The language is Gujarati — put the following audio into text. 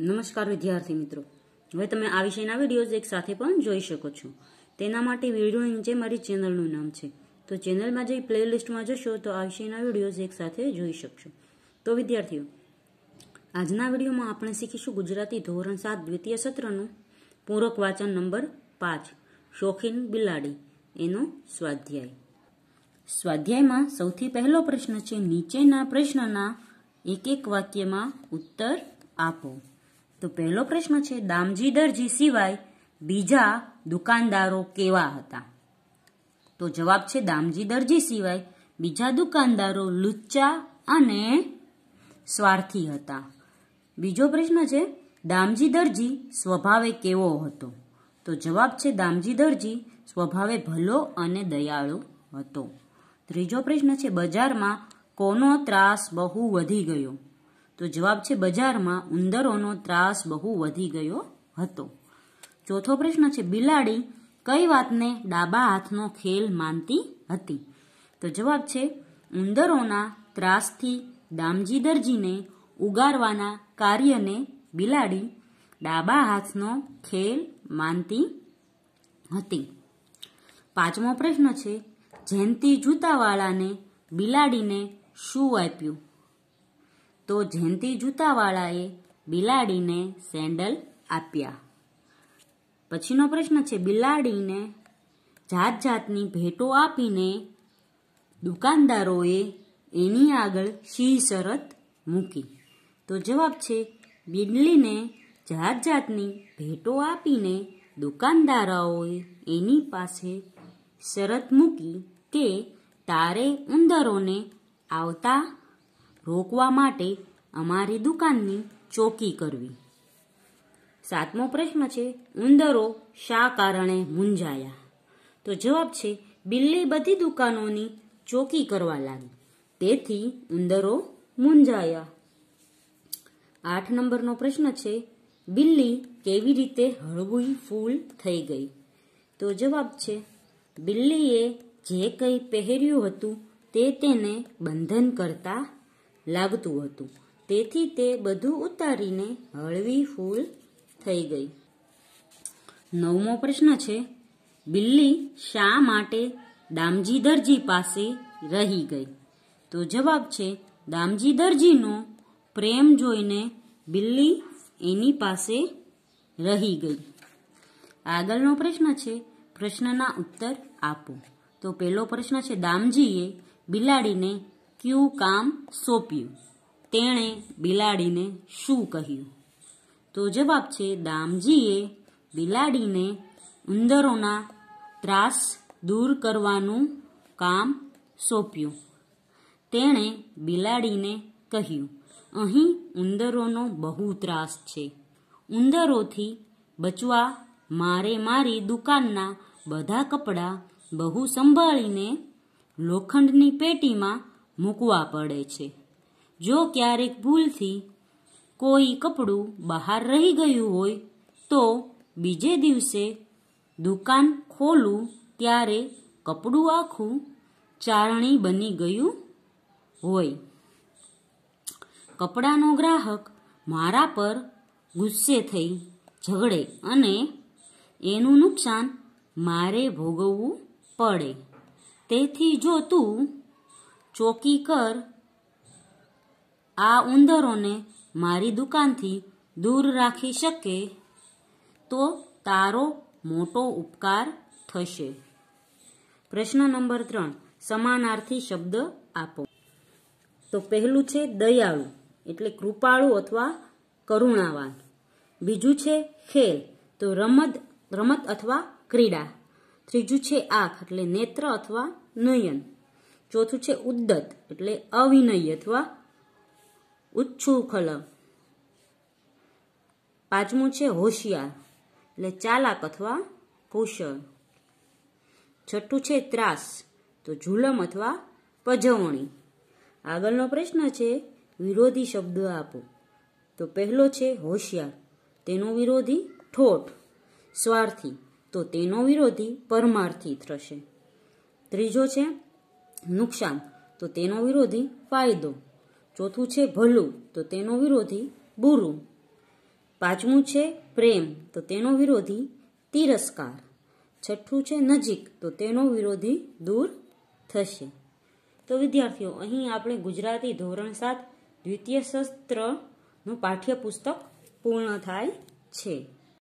નમસ્કાર વિદ્યાર્થી મિત્રો હવે તમે આ વિષયના વિડીયોઝ એક સાથે પણ જોઈ શકો છો તેના માટે વિડીયો નીચે મારી ચેનલનું નામ છે તો ચેનલમાં જઈ પ્લેલિસ્ટમાં જશો તો આ વિષયના વિડીયોઝ એક સાથે જોઈ શકશો તો વિદ્યાર્થીઓ આજના વિડીયોમાં આપણે શીખીશું ગુજરાતી ધોરણ સાત દ્વિતીય સત્રનું પૂરક વાચન નંબર પાંચ શોખીન બિલાડી એનો સ્વાધ્યાય સ્વાધ્યાયમાં સૌથી પહેલો પ્રશ્ન છે નીચેના પ્રશ્નના એક એક વાક્યમાં ઉત્તર આપો તો પહેલો પ્રશ્ન છે દામજી દરજી સિવાય બીજા દુકાનદારો કેવા હતા તો જવાબ છે દામજી દરજી સિવાય બીજા દુકાનદારો લુચ્ચા અને સ્વાર્થી હતા બીજો પ્રશ્ન છે દામજી દરજી સ્વભાવે કેવો હતો તો જવાબ છે દામજી દરજી સ્વભાવે ભલો અને દયાળુ હતો ત્રીજો પ્રશ્ન છે બજારમાં કોનો ત્રાસ બહુ વધી ગયો તો જવાબ છે બજારમાં ઉંદરોનો ત્રાસ બહુ વધી ગયો હતો ચોથો પ્રશ્ન છે બિલાડી કઈ વાતને ડાબા હાથનો ખેલ માનતી હતી તો જવાબ છે ઉંદરોના ત્રાસથી દામજી દરજીને ઉગારવાના કાર્યને બિલાડી ડાબા હાથનો ખેલ માનતી હતી પાંચમો પ્રશ્ન છે જેન્તી જૂતાવાળાને બિલાડીને શું આપ્યું તો જેન્તી જૂતાવાળાએ બિલાડીને સેન્ડલ આપ્યા પછીનો પ્રશ્ન છે બિલાડીને જાત જાતની ભેટો આપીને દુકાનદારોએ એની આગળ શી શરત મૂકી તો જવાબ છે બિલ્લીને જાત જાતની ભેટો આપીને દુકાનદારોએ એની પાસે શરત મૂકી કે તારે ઉંદરોને આવતા રોકવા માટે અમારી દુકાનની ચોકી કરવી સાતમો પ્રશ્ન છે ઉંદરો શા કારણે મૂંઝાયા તો જવાબ છે બિલ્લી બધી દુકાનોની ચોકી કરવા લાગી તેથી ઉંદરો મૂંઝાયા આઠ નંબરનો પ્રશ્ન છે બિલ્લી કેવી રીતે હળવી ફૂલ થઈ ગઈ તો જવાબ છે બિલ્લીએ જે કંઈ પહેર્યું હતું તે તેને બંધન કરતા લાગતું હતું તેથી તે બધું ઉતારીને હળવી ફૂલ થઈ ગઈ નવમો પ્રશ્ન છે બિલ્લી શા માટે દામજી દરજી પાસે રહી ગઈ તો જવાબ છે દામજી દરજીનો પ્રેમ જોઈને બિલ્લી એની પાસે રહી ગઈ આગળનો પ્રશ્ન છે પ્રશ્નના ઉત્તર આપો તો પહેલો પ્રશ્ન છે દામજીએ બિલાડીને કયું કામ સોંપ્યું તેણે બિલાડીને શું કહ્યું તો જવાબ છે દામજીએ બિલાડીને ઉંદરોના ત્રાસ દૂર કરવાનું કામ સોંપ્યું તેણે બિલાડીને કહ્યું અહીં ઉંદરોનો બહુ ત્રાસ છે ઉંદરોથી બચવા મારે મારી દુકાનના બધા કપડાં બહુ સંભાળીને લોખંડની પેટીમાં મૂકવા પડે છે જો ક્યારેક ભૂલથી કોઈ કપડું બહાર રહી ગયું હોય તો બીજે દિવસે દુકાન ખોલું ત્યારે કપડું આખું ચારણી બની ગયું હોય કપડાનો ગ્રાહક મારા પર ગુસ્સે થઈ ઝઘડે અને એનું નુકસાન મારે ભોગવવું પડે તેથી જો તું ચોકી કર આ ઉંદરોને મારી દુકાનથી દૂર રાખી શકે તો તારો મોટો ઉપકાર થશે પ્રશ્ન નંબર ત્રણ સમાનાર્થી શબ્દ આપો તો પહેલું છે દયાળુ એટલે કૃપાળુ અથવા કરુણાવાન બીજું છે ખેલ તો રમત રમત અથવા ક્રીડા ત્રીજું છે આંખ એટલે નેત્ર અથવા નયન ચોથું છે ઉદ્દત એટલે અવિનય અથવા ઉચ્છુખલ પાંચમું છે હોશિયાર એટલે ચાલાક અથવા કુશળ છઠ્ઠું છે ત્રાસ તો જુલમ અથવા પજવણી આગળનો પ્રશ્ન છે વિરોધી શબ્દ આપો તો પહેલો છે હોશિયાર તેનો વિરોધી ઠોઠ સ્વાર્થી તો તેનો વિરોધી પરમાર્થી થશે ત્રીજો છે નુકસાન તો તેનો વિરોધી ફાયદો ચોથું છે ભલું તો તેનો વિરોધી બુરું પાંચમું છે પ્રેમ તો તેનો વિરોધી તિરસ્કાર છઠ્ઠું છે નજીક તો તેનો વિરોધી દૂર થશે તો વિદ્યાર્થીઓ અહીં આપણે ગુજરાતી ધોરણ સાત દ્વિતીય શસ્ત્રનું પાઠ્યપુસ્તક પૂર્ણ થાય છે